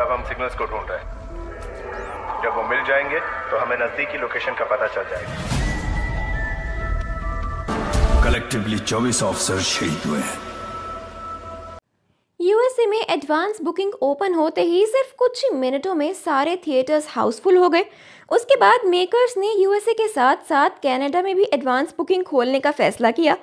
अब हम सिग्नल्स को ढूंढ रहे हैं जब वो मिल जाएंगे तो हमें नजदीकी लोकेशन का पता चल जाएगा कलेक्टिवली चौबीस ऑफिसर शहीद हुए हैं यूएसए में एडवांस बुकिंग ओपन होते ही सिर्फ कुछ ही मिनटों में सारे थिएटर्स हाउसफुल हो गए उसके बाद मेकर्स ने यूएसए के साथ साथ कनाडा में भी एडवांस बुकिंग खोलने का फैसला किया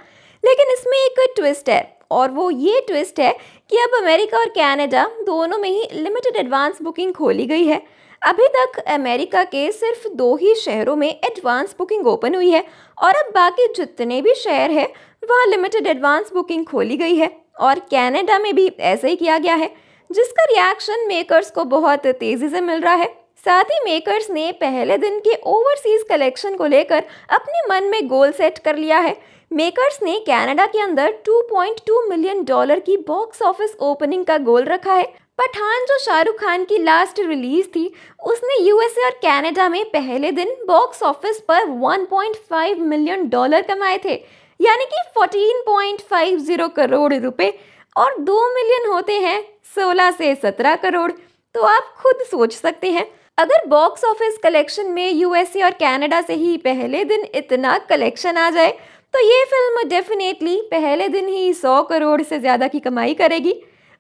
लेकिन इसमें एक ट्विस्ट है और वो ये ट्विस्ट है कि अब अमेरिका और कैनेडा दोनों में ही लिमिटेड एडवांस बुकिंग खोली गई है अभी तक अमेरिका के सिर्फ दो ही शहरों में एडवांस बुकिंग ओपन हुई है और अब बाकी जितने भी शहर हैं वहाँ लिमिटेड एडवांस बुकिंग खोली गई है और कैनेडा में भी ऐसा ही किया गया है जिसका रिएक्शन मेकर्स को बहुत तेज़ी से मिल रहा है साथ ही मेकर्स ने पहले दिन के ओवरसीज कलेक्शन को लेकर अपने मन में गोल सेट कर लिया है मेकर्स ने कनाडा के अंदर 2.2 मिलियन डॉलर की बॉक्स ऑफिस ओपनिंग का गोल रखा है पठान जो शाहरुख खान की लास्ट रिलीज थी उसने यूएसए और कनाडा में पहले दिन बॉक्स ऑफिस पर 1.5 मिलियन डॉलर कमाए थे यानी कि 14.50 करोड़ रुपए और 2 मिलियन होते हैं 16 से 17 करोड़ तो आप खुद सोच सकते हैं अगर बॉक्स ऑफिस कलेक्शन में यूएसए और कनाडा से ही पहले दिन इतना कलेक्शन आ जाए तो ये फिल्म डेफिनेटली पहले दिन ही सौ करोड़ से ज़्यादा की कमाई करेगी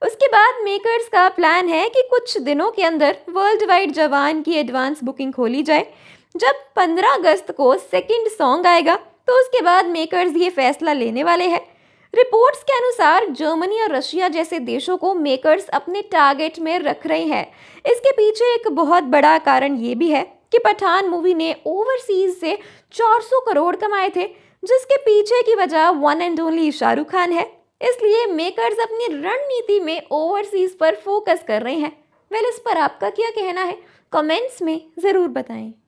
उसके बाद मेकर्स का प्लान है कि कुछ दिनों के अंदर वर्ल्ड वाइड जवान की एडवांस बुकिंग खोली जाए जब 15 अगस्त को सेकंड सॉन्ग आएगा तो उसके बाद मेकर्स ये फैसला लेने वाले हैं रिपोर्ट्स के अनुसार जर्मनी और रशिया जैसे देशों को मेकर्स अपने टारगेट में रख रहे हैं इसके पीछे एक बहुत बड़ा कारण ये भी है कि पठान मूवी ने ओवरसीज से 400 करोड़ कमाए थे जिसके पीछे की वजह one and only Shahrukh Khan है इसलिए मेकर्स अपनी रणनीति में ओवरसीज पर फोकस कर रहे हैं वेल इस पर आपका क्या कहना है कमेंट्स में ज़रूर बताएं